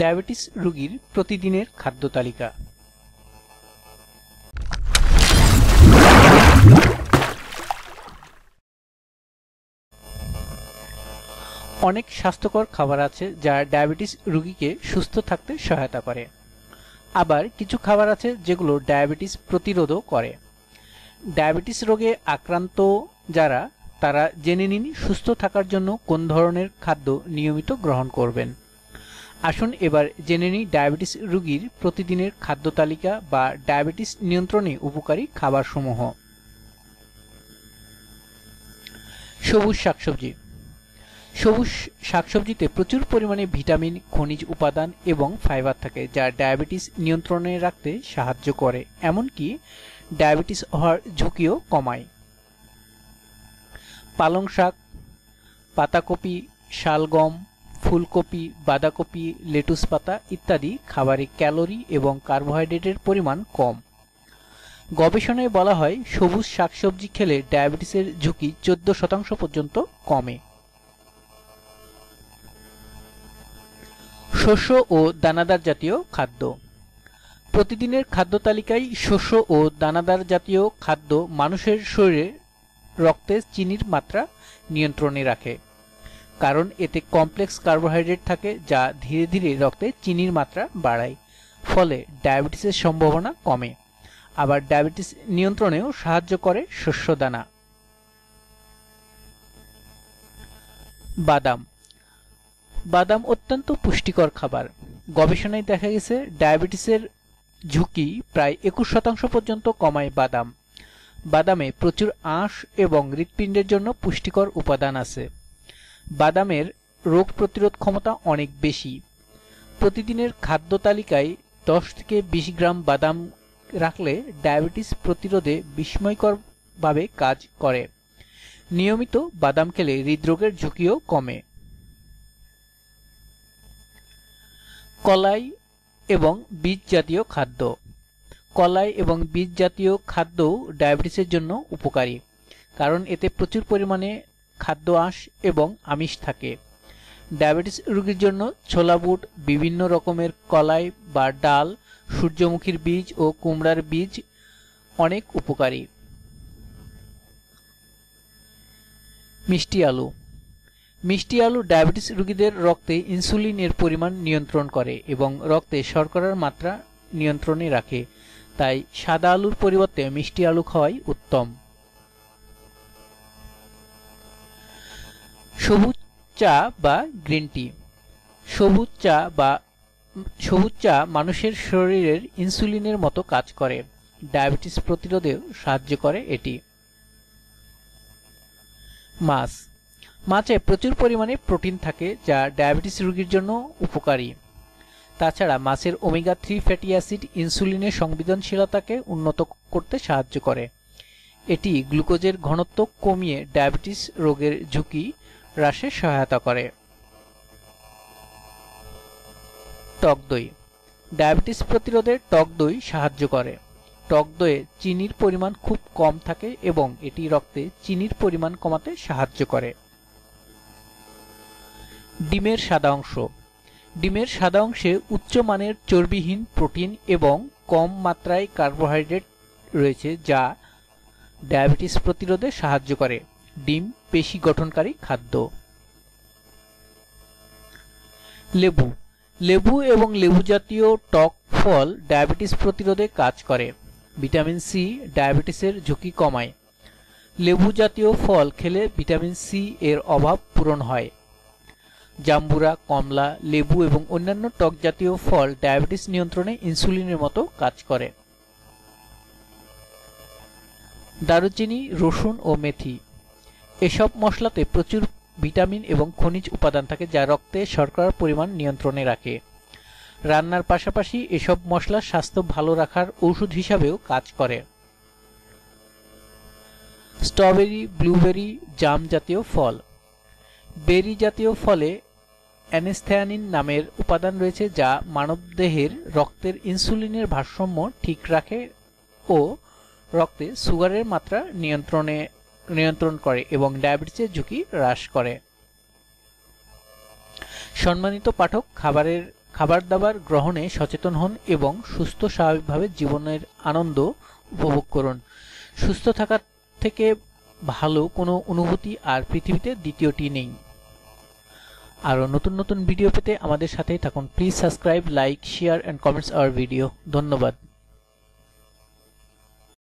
diabetes রোগীর প্রতিদিনের খাদ্য তালিকা অনেক স্বাস্থ্যকর খাবার আছে যা ডায়াবেটিস রোগীকে সুস্থ থাকতে সহায়তা করে আবার কিছু খাবার আছে যেগুলো ডায়াবেটিস প্রতিরোধও করে ডায়াবেটিস রোগে আক্রান্ত যারা তারা জেনে নিন সুস্থ থাকার জন্য কোন ধরনের খাদ্য নিয়মিত গ্রহণ করবেন আসুন এবার জেনে নিই ডায়াবেটিস রোগীর প্রতিদিনের খাদ্য তালিকা বা ডায়াবেটিস নিয়ন্ত্রণে উপকারী খাবারসমূহ সবুজ শাকসবজি সবুজ শাকসবজিতে প্রচুর পরিমাণে ভিটামিন খনিজ উপাদান এবং ফাইবার থাকে যা ডায়াবেটিস নিয়ন্ত্রণে রাখতে সাহায্য করে এমনকি ডায়াবেটিস হওয়ার ঝুঁকিও কমায় পালং শাক পাতাকপি শালগম ফুলকপি বাঁধাকপি লেটুস পাতা ইত্যাদি খাবারে ক্যালোরি এবং কার্বোহাইড্রেটের পরিমাণ কম গবেষণায় বলা হয় সবুজ শাকসবজি খেলে ডায়াবেটিসের ঝুঁকি চোদ্দ শতাংশ পর্যন্ত কমে শস্য ও দানাদার জাতীয় খাদ্য প্রতিদিনের খাদ্য তালিকায় শস্য ও দানাদার জাতীয় খাদ্য মানুষের শরীরে রক্তে চিনির মাত্রা নিয়ন্ত্রণে রাখে কারণ এতে কমপ্লেক্স কার্বোহাইড্রেট থাকে যা ধীরে ধীরে রক্তে চিনির মাত্রা বাড়ায় ফলে ডায়াবেটিসের সম্ভাবনা কমে আবার ডায়াবেটিস নিয়ন্ত্রণেও সাহায্য করে শস্যদানা বাদাম বাদাম অত্যন্ত পুষ্টিকর খাবার গবেষণায় দেখা গেছে ডায়াবেটিসের ঝুঁকি প্রায় একুশ শতাংশ পর্যন্ত কমায় বাদাম বাদামে প্রচুর আঁশ এবং হৃৎপিণ্ডের জন্য পুষ্টিকর উপাদান আছে বাদামের রোগ প্রতিরোধ ক্ষমতা অনেক বেশি প্রতিদিনের খাদ্য তালিকায় দশ থেকে বিশ গ্রাম বাদাম রাখলে ডায়াবেটিস প্রতিরোধে বিস্ময়করভাবে কাজ করে নিয়মিত বাদাম খেলে হৃদরোগের ঝুঁকিও কমে কলাই এবং বীজ জাতীয় খাদ্য কলাই এবং বীজ জাতীয় খাদ্যও ডায়াবেটিসের জন্য উপকারী কারণ এতে প্রচুর পরিমাণে খাদ্য আঁশ এবং আমিষ থাকে ডায়াবেটিস রোগীর জন্য ছোলা বুট বিভিন্ন রকমের কলাই বা ডাল সূর্যমুখীর বীজ ও কুমড়ার বীজ অনেক উপকারী মিষ্টি আলু মিষ্টি আলু ডায়াবেটিস রোগীদের রক্তে ইনসুলিনের পরিমাণ নিয়ন্ত্রণ করে এবং রক্তে শর্করার মাত্রা নিয়ন্ত্রণে রাখে তাই সাদা আলুর পরিবর্তে মিষ্টি আলু খাওয়াই উত্তম সবুজ চা বা গ্রিন টি সবুজ চা বা সবুজ চা মানুষের শরীরের ইনসুলিনের মতো কাজ করে ডায়াবেটিস প্রতিরোধেও সাহায্য করে এটি মাছ মাছে প্রচুর পরিমাণে প্রোটিন থাকে যা ডায়াবেটিস রোগীর জন্য উপকারী তাছাড়া মাছের ওমেগা থ্রি ফ্যাটি অ্যাসিড ইনসুলিনের সংবেদনশীলতাকে উন্নত করতে সাহায্য করে এটি গ্লুকোজের ঘনত্ব কমিয়ে ডায়াবেটিস রোগের ঝুঁকি হ্রাসে সহায়তা করে টক দই ডায়াবেটিস প্রতিরোধে টক দই সাহায্য করে টক দইয়ে চিনির পরিমাণ খুব কম থাকে এবং এটি রক্তে চিনির পরিমাণ কমাতে সাহায্য করে ডিমের সাদা অংশ ডিমের সাদা অংশে উচ্চ মানের চর্বিহীন প্রোটিন এবং কম মাত্রায় কার্বোহাইড্রেট রয়েছে যা ডায়াবেটিস প্রতিরোধে সাহায্য করে ডিম পেশি গঠনকারী খাদ্য লেবু লেবু এবং লেবু জাতীয় টক ফল ডায়াবেটিস প্রতিরোধে কাজ করে ভিটামিন সি ডায়াবেটিসের ঝুঁকি কমায় লেবু জাতীয় ফল খেলে ভিটামিন সি এর অভাব পূরণ হয় জাম্বুরা কমলা লেবু এবং অন্যান্য টক জাতীয় ফল ডায়াবেটিস নিয়ন্ত্রণে ইনসুলিনের মতো কাজ করে দারুচিনি রসুন ও মেথি এসব মশলাতে প্রচুর ভিটামিন এবং খনিজ উপাদান থাকে যা রক্তে শর্করার পরিমাণ নিয়ন্ত্রণে রাখে রান্নার পাশাপাশি এসব মশলা স্বাস্থ্য ভালো রাখার ঔষধ হিসাবেও কাজ করে স্ট্রবেরি ব্লুবেরি জাম জাতীয় ফল বেরি জাতীয় ফলে অ্যানেস্থায়ানিন নামের উপাদান রয়েছে যা মানবদেহের রক্তের ইনসুলিনের ভারসাম্য ঠিক রাখে ও রক্তে সুগারের মাত্রা নিয়ন্ত্রণে নিয়ন্ত্রণ করে এবং ডায়াবেটিসের ঝুঁকি হ্রাস করে সম্মানিত পাঠক খাবারের খাবার দাবার গ্রহণে সচেতন হন এবং সুস্থ স্বাভাবিকভাবে জীবনের আনন্দ উপভোগ করুন সুস্থ থাকার থেকে ভালো কোনো অনুভূতি আর পৃথিবীতে দ্বিতীয়টি নেই আরও নতুন নতুন ভিডিও পেতে আমাদের সাথেই থাকুন please subscribe like share and comments our video ধন্যবাদ